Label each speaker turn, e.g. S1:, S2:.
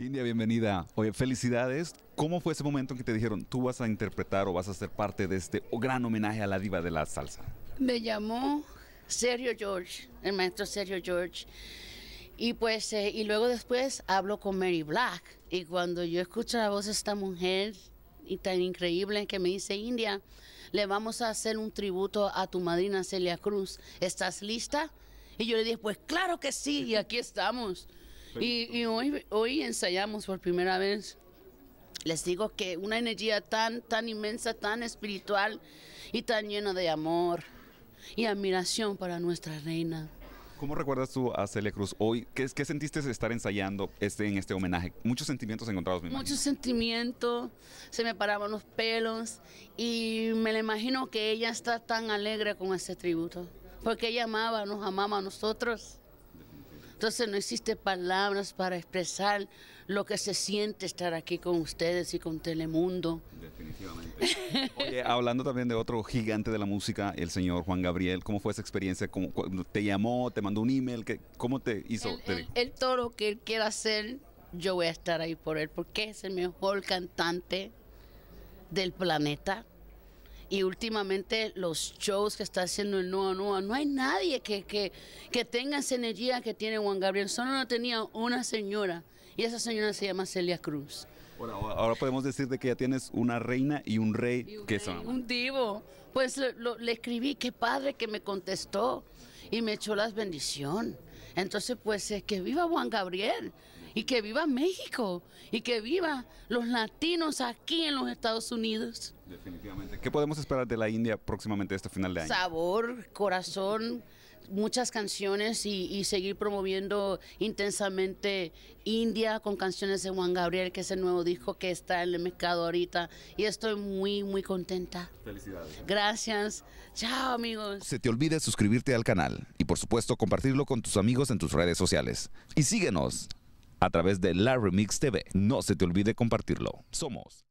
S1: India, bienvenida. Oye, felicidades. ¿Cómo fue ese momento en que te dijeron, tú vas a interpretar o vas a ser parte de este gran homenaje a la diva de la salsa?
S2: Me llamó Sergio George, el maestro Sergio George. Y pues, eh, y luego después hablo con Mary Black. Y cuando yo escucho la voz de esta mujer y tan increíble que me dice India, le vamos a hacer un tributo a tu madrina Celia Cruz. ¿Estás lista? Y yo le dije, pues claro que sí, y aquí estamos. Y, hoy, hoy ensayamos por primera vez. Les digo que una energía tan, tan inmensa, tan espiritual y tan llena de amor y admiración para nuestra reina.
S1: ¿Cómo recuerdas tú a Cele Cruz hoy? ¿Qué, qué sentiste estar ensayando este, en este homenaje? Muchos sentimientos encontrados, me Muchos
S2: sentimientos, se me paraban los pelos y me le imagino que ella está tan alegre con este tributo, porque ella amaba, nos amaba a nosotros. Entonces no existe palabras para expresar lo que se siente estar aquí con ustedes y con Telemundo. Definitivamente.
S1: Oye, hablando también de otro gigante de la música, el señor Juan Gabriel, ¿cómo fue esa experiencia? ¿Te llamó? ¿Te mandó un email? ¿Cómo te hizo?
S2: El, toro que él quiera hacer, yo voy a estar ahí por él, porque es el mejor cantante del planeta y últimamente los shows que está haciendo el Noa Noa, no hay nadie que, que, que tenga esa energía que tiene Juan Gabriel. Solo no tenía una señora y esa señora se llama Celia Cruz.
S1: ahora podemos decir que ya tienes una reina y un rey. un, que son. un
S2: divo. Pues le escribí, qué padre que me contestó y me echó las bendición. Entonces, pues que viva Juan Gabriel y que viva México y que viva los latinos aquí en los Estados Unidos.
S1: Definitivamente. ¿Qué podemos esperar de la India próximamente este final de año?
S2: Sabor, corazón, muchas canciones y, y seguir promoviendo intensamente India con canciones de Juan Gabriel, que es el nuevo disco que está en el mercado ahorita. Y estoy muy, muy contenta. Felicidades. Gracias. Chao, amigos.
S1: Se te olvide suscribirte al canal y por supuesto compartirlo con tus amigos en tus redes sociales. Y síguenos a través de La Remix TV. No se te olvide compartirlo. Somos